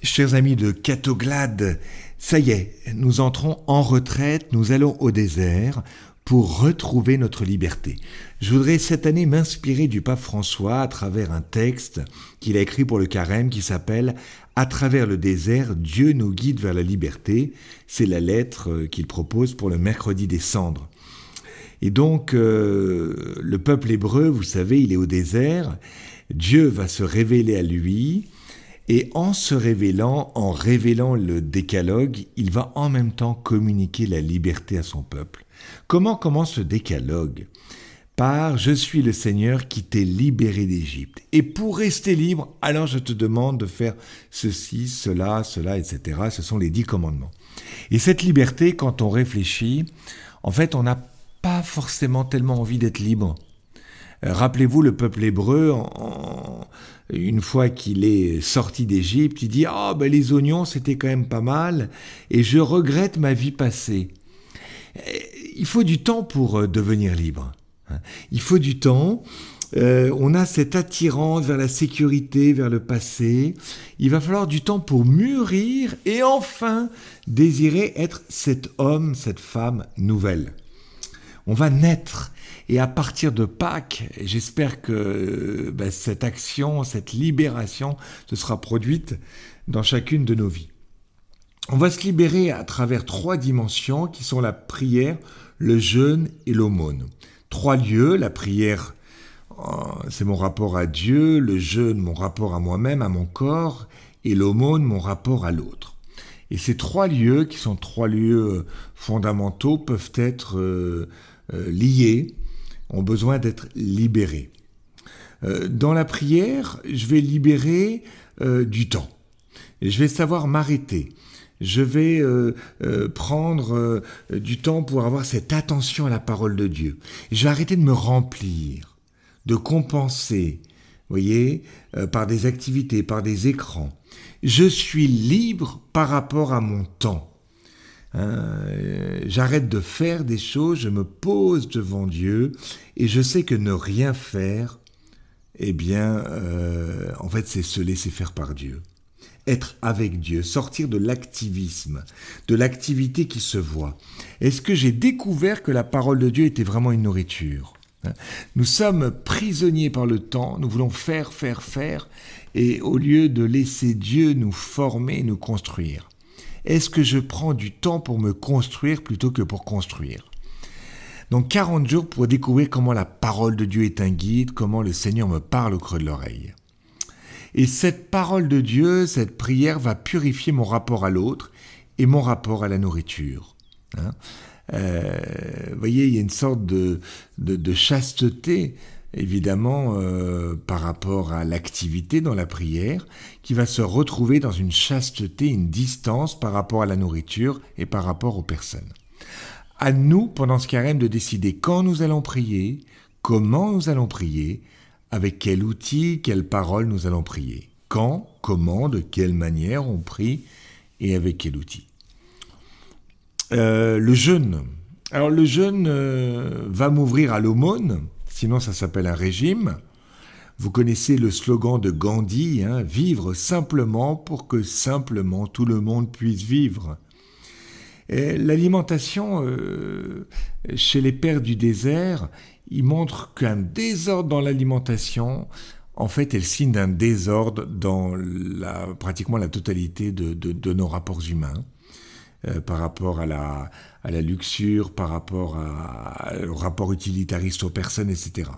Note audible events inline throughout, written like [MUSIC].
Chers amis de Catoglade, ça y est, nous entrons en retraite, nous allons au désert pour retrouver notre liberté. Je voudrais cette année m'inspirer du pape François à travers un texte qu'il a écrit pour le carême qui s'appelle À travers le désert, Dieu nous guide vers la liberté. C'est la lettre qu'il propose pour le mercredi des cendres. Et donc, euh, le peuple hébreu, vous savez, il est au désert. Dieu va se révéler à lui et en se révélant, en révélant le décalogue, il va en même temps communiquer la liberté à son peuple. Comment commence ce décalogue Par ⁇ Je suis le Seigneur qui t'ai libéré d'Égypte ⁇ Et pour rester libre, alors je te demande de faire ceci, cela, cela, etc. Ce sont les dix commandements. Et cette liberté, quand on réfléchit, en fait, on n'a pas forcément tellement envie d'être libre. Euh, rappelez-vous le peuple hébreu, une fois qu'il est sorti d'Égypte, il dit ⁇ ah, ben les oignons, c'était quand même pas mal, et je regrette ma vie passée. ⁇ euh, Il faut du temps pour euh, devenir libre. Hein. Il faut du temps. on a cette attirance vers la sécurité, vers le passé. Il va falloir du temps pour mûrir et enfin désirer être cet homme, cette femme nouvelle on va naître. Et à partir de Pâques, j'espère que euh, ben, cette action, cette libération se sera produite dans chacune de nos vies. On va se libérer à travers trois dimensions qui sont la prière, le jeûne et l'aumône. Trois lieux, la prière, euh, c'est mon rapport à Dieu, le jeûne, mon rapport à moi-même, à mon corps, et l'aumône, mon rapport à l'autre. Et ces trois lieux, qui sont trois lieux fondamentaux, peuvent être euh, euh, liés, ont besoin d'être libérés. Euh, dans la prière, je vais libérer euh, du temps. je vais savoir m'arrêter. Je vais prendre du temps pour avoir cette attention à la parole de Dieu. Je vais arrêter de me remplir, de compenser, voyez, par des activités, par des écrans. Je suis libre par rapport à mon temps. Euh, j'arrête de faire des choses, je me pose devant Dieu et je sais que ne rien faire, eh bien, euh, en fait, c'est se laisser faire par Dieu. Être avec Dieu, sortir de l'activisme, de l'activité qui se voit. Est-ce que j'ai découvert que la parole de Dieu était vraiment une nourriture nous sommes prisonniers par le temps, nous voulons faire, faire, faire, et au lieu de laisser Dieu nous former, nous construire. Est-ce que je prends du temps pour me construire plutôt que pour construire Donc 40 jours pour découvrir comment la parole de Dieu est un guide, comment le Seigneur me parle au creux de l'oreille. Et cette parole de Dieu, cette prière va purifier mon rapport à l'autre et mon rapport à la nourriture. Hein. Euh, vous voyez, il y a une sorte de chasteté évidemment euh, par rapport à l'activité dans la prière, qui va se retrouver dans une chasteté, une distance par rapport à la nourriture et par rapport aux personnes. À nous, pendant ce carême, de décider quand nous allons prier, comment nous allons prier, avec quel outil, quelle parole nous allons prier, quand, comment, de quelle manière on prie et avec quel outil. Euh, le jeûne. Alors le jeûne euh, va m'ouvrir à l'aumône, Sinon, ça s'appelle un régime. Vous connaissez le slogan de Gandhi, hein, vivre simplement pour que simplement tout le monde puisse vivre. L'alimentation euh, chez les pères du désert, il montre qu'un désordre dans l'alimentation, en fait, est le signe d'un désordre dans la, pratiquement la totalité de nos rapports humains. Euh, par rapport à la, luxure, par rapport à, au rapport utilitariste aux personnes, etc.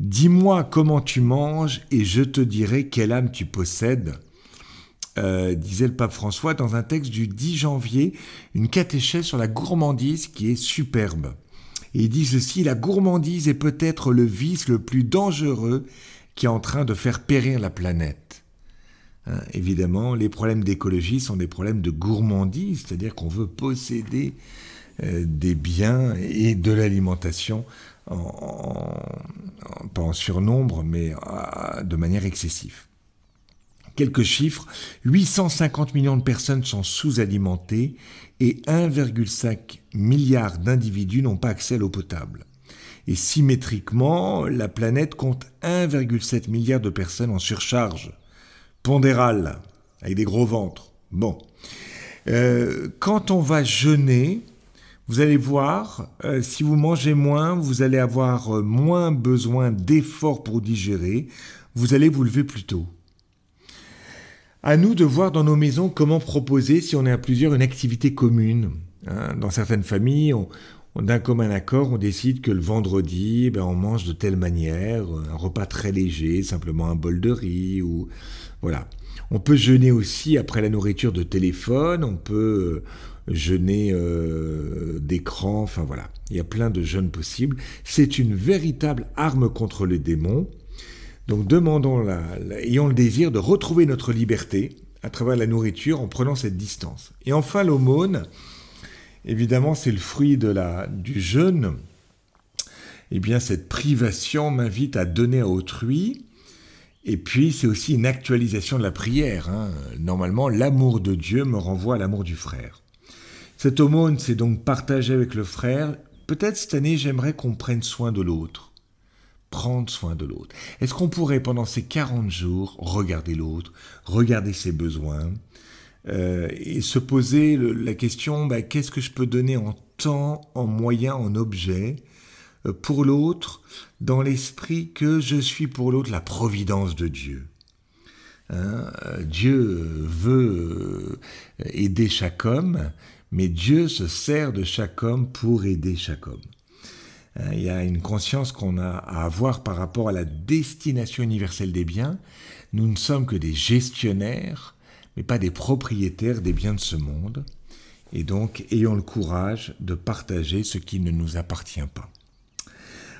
Dis-moi comment tu manges et je te dirai quelle âme tu possèdes, euh, disait le pape François dans un texte du 10 janvier, une catéchèse sur la gourmandise qui est superbe. Et il dit ceci, la gourmandise est peut-être le vice le plus dangereux qui est en train de faire périr la planète. Hein, évidemment, les problèmes d'écologie sont des problèmes de gourmandise, c'est-à-dire qu'on veut posséder euh, des biens et de l'alimentation, en, pas en surnombre, mais euh, de manière excessive. Quelques chiffres, 850 millions de personnes sont sous-alimentées et 1,5 milliard d'individus n'ont pas accès à l'eau potable. Et symétriquement, la planète compte 1,7 milliard de personnes en surcharge pondérale avec des gros ventres. Bon. Euh, quand on va jeûner, vous allez voir, euh, si vous mangez moins, vous allez avoir euh, moins besoin d'efforts pour digérer, vous allez vous lever plus tôt. À nous de voir dans nos maisons comment proposer, si on est à plusieurs, une activité commune. Hein. dans certaines familles, on, d'un commun accord, on décide que le vendredi, eh ben, on mange de telle manière, un repas très léger, simplement un bol de riz ou voilà. On peut jeûner aussi après la nourriture de téléphone, on peut euh, jeûner euh, d'écran, enfin voilà. Il y a plein de jeûnes possibles. C'est une véritable arme contre les démons. Donc demandons, la, ayons le désir de retrouver notre liberté à travers la nourriture en prenant cette distance. Et enfin l'aumône, Évidemment, c'est le fruit de la, du jeûne. Eh bien, cette privation m'invite à donner à autrui. Et puis, c'est aussi une actualisation de la prière. Hein. Normalement, l'amour de Dieu me renvoie à l'amour du frère. Cette aumône, c'est donc partager avec le frère. Peut-être cette année, j'aimerais qu'on prenne soin de l'autre. Prendre soin de l'autre. Est-ce qu'on pourrait, pendant ces 40 jours, regarder l'autre, regarder ses besoins, euh, et se poser la question bah, qu'est-ce que je peux donner en temps, en moyens, en objets euh, pour l'autre, dans l'esprit que je suis pour l'autre la providence de Dieu. Hein, euh, Dieu veut aider chaque homme, mais Dieu se sert de chaque homme pour aider chaque homme. Hein, il y a une conscience qu'on a à avoir par rapport à la destination universelle des biens. Nous ne sommes que des gestionnaires mais pas des propriétaires des biens de ce monde, et donc ayons le courage de partager ce qui ne nous appartient pas.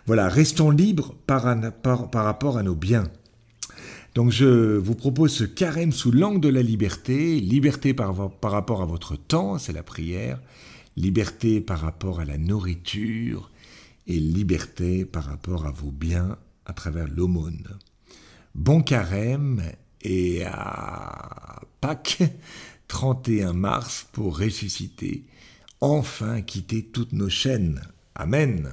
Voilà, restons libres par, rapport à nos biens. Donc je vous propose ce carême sous l'angle de la liberté, liberté par, par rapport à votre temps, c'est la prière, liberté par rapport à la nourriture et liberté par rapport à vos biens à travers l'aumône. Bon carême et à Pâques, 31 [LAUGHS] mars, pour ressusciter, enfin quitter toutes nos chaînes. Amen.